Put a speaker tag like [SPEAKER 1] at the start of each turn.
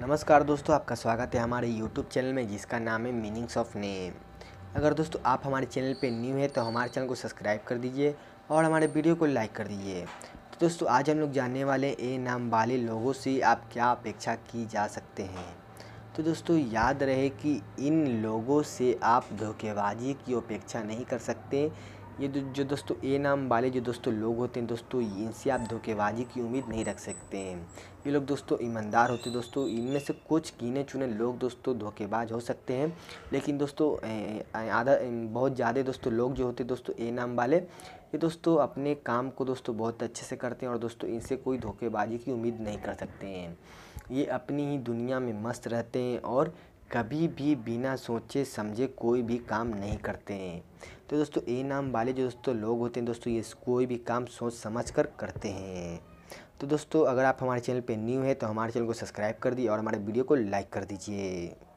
[SPEAKER 1] नमस्कार दोस्तों आपका स्वागत है हमारे YouTube चैनल में जिसका नाम है मीनिंग्स ऑफ नेम अगर दोस्तों आप हमारे चैनल पे न्यू है तो हमारे चैनल को सब्सक्राइब कर दीजिए और हमारे वीडियो को लाइक कर दीजिए तो दोस्तों आज हम लोग जानने वाले ए नाम वाले लोगों से आप क्या अपेक्षा की जा सकते हैं तो दोस्तों याद रहे कि इन लोगों से आप धोखेबाजी की अपेक्षा नहीं कर सकते ये जो दोस्तों ए नाम वाले जो दोस्तों लोग होते हैं दोस्तों इनसे आप धोखेबाजी की उम्मीद नहीं रख सकते हैं ये लोग दोस्तों ईमानदार होते हैं दोस्तों इनमें से कुछ गिने चुने लोग दोस्तों धोखेबाज हो सकते हैं लेकिन दोस्तों आधा बहुत ज़्यादा दोस्तों लोग जो होते हैं दोस्तों ए नाम वाले ये दोस्तों अपने काम को दोस्तों बहुत अच्छे से करते हैं और दोस्तों इनसे कोई धोखेबाजी की उम्मीद नहीं कर सकते हैं ये अपनी ही दुनिया में मस्त रहते हैं और कभी भी बिना सोचे समझे कोई भी काम नहीं करते हैं तो दोस्तों ए नाम वाले जो दोस्तों लोग होते हैं दोस्तों ये कोई भी काम सोच समझ कर करते हैं तो दोस्तों अगर आप हमारे चैनल पे न्यू हैं तो हमारे चैनल को सब्सक्राइब कर दिए और हमारे वीडियो को लाइक कर दीजिए